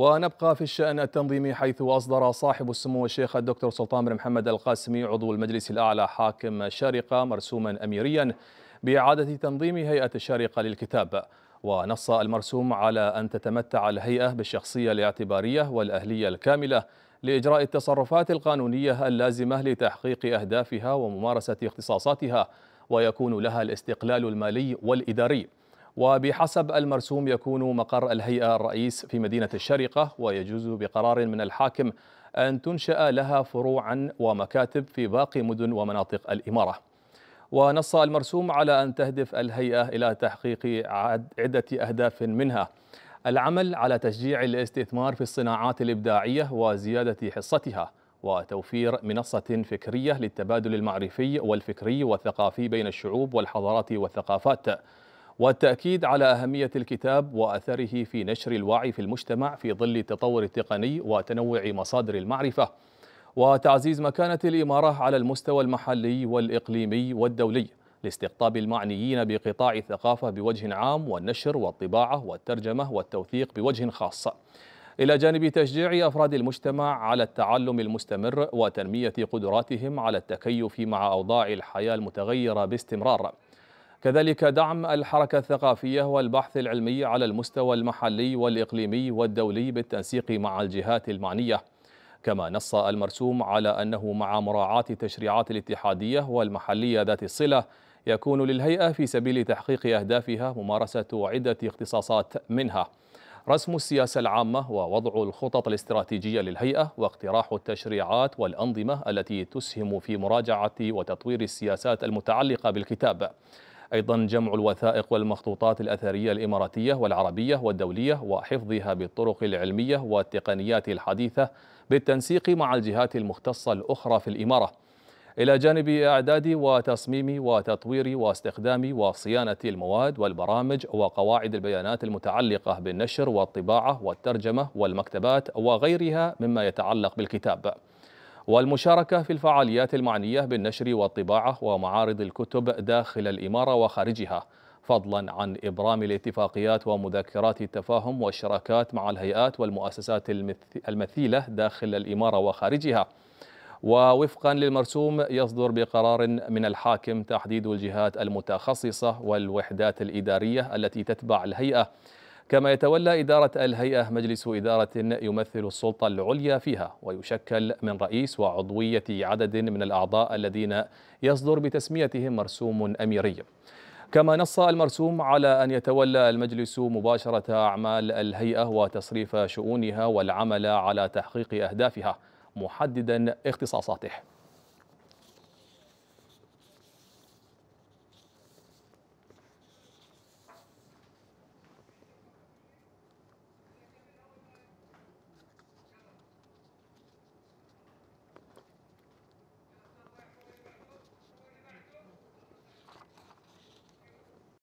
ونبقى في الشأن التنظيمي حيث أصدر صاحب السمو الشيخ الدكتور سلطان بن محمد القاسمي عضو المجلس الأعلى حاكم شارقة مرسوما أميريا بإعادة تنظيم هيئة الشارقة للكتاب ونص المرسوم على أن تتمتع الهيئة بالشخصية الاعتبارية والأهلية الكاملة لإجراء التصرفات القانونية اللازمة لتحقيق أهدافها وممارسة اختصاصاتها ويكون لها الاستقلال المالي والإداري وبحسب المرسوم يكون مقر الهيئة الرئيس في مدينة الشرقة ويجوز بقرار من الحاكم أن تنشأ لها فروعا ومكاتب في باقي مدن ومناطق الإمارة ونص المرسوم على أن تهدف الهيئة إلى تحقيق عدة أهداف منها العمل على تشجيع الاستثمار في الصناعات الإبداعية وزيادة حصتها وتوفير منصة فكرية للتبادل المعرفي والفكري والثقافي بين الشعوب والحضارات والثقافات والتأكيد على أهمية الكتاب وأثره في نشر الوعي في المجتمع في ظل التطور التقني وتنوع مصادر المعرفة وتعزيز مكانة الإمارة على المستوى المحلي والإقليمي والدولي لاستقطاب المعنيين بقطاع الثقافة بوجه عام والنشر والطباعة والترجمة والتوثيق بوجه خاص إلى جانب تشجيع أفراد المجتمع على التعلم المستمر وتنمية قدراتهم على التكيف مع أوضاع الحياة المتغيرة باستمرار كذلك دعم الحركة الثقافية والبحث العلمي على المستوى المحلي والإقليمي والدولي بالتنسيق مع الجهات المعنية كما نص المرسوم على أنه مع مراعاة تشريعات الاتحادية والمحلية ذات الصلة يكون للهيئة في سبيل تحقيق أهدافها ممارسة عدة اختصاصات منها رسم السياسة العامة ووضع الخطط الاستراتيجية للهيئة واقتراح التشريعات والأنظمة التي تسهم في مراجعة وتطوير السياسات المتعلقة بالكتاب أيضا جمع الوثائق والمخطوطات الأثرية الإماراتية والعربية والدولية وحفظها بالطرق العلمية والتقنيات الحديثة بالتنسيق مع الجهات المختصة الأخرى في الإمارة إلى جانب إعداد وتصميم وتطوير واستخدام وصيانة المواد والبرامج وقواعد البيانات المتعلقة بالنشر والطباعة والترجمة والمكتبات وغيرها مما يتعلق بالكتاب والمشاركة في الفعاليات المعنية بالنشر والطباعة ومعارض الكتب داخل الإمارة وخارجها فضلا عن إبرام الاتفاقيات ومذكرات التفاهم والشراكات مع الهيئات والمؤسسات المثيلة داخل الإمارة وخارجها ووفقا للمرسوم يصدر بقرار من الحاكم تحديد الجهات المتخصصة والوحدات الإدارية التي تتبع الهيئة كما يتولى إدارة الهيئة مجلس إدارة يمثل السلطة العليا فيها ويشكل من رئيس وعضوية عدد من الأعضاء الذين يصدر بتسميتهم مرسوم أميري كما نص المرسوم على أن يتولى المجلس مباشرة أعمال الهيئة وتصريف شؤونها والعمل على تحقيق أهدافها محددا اختصاصاته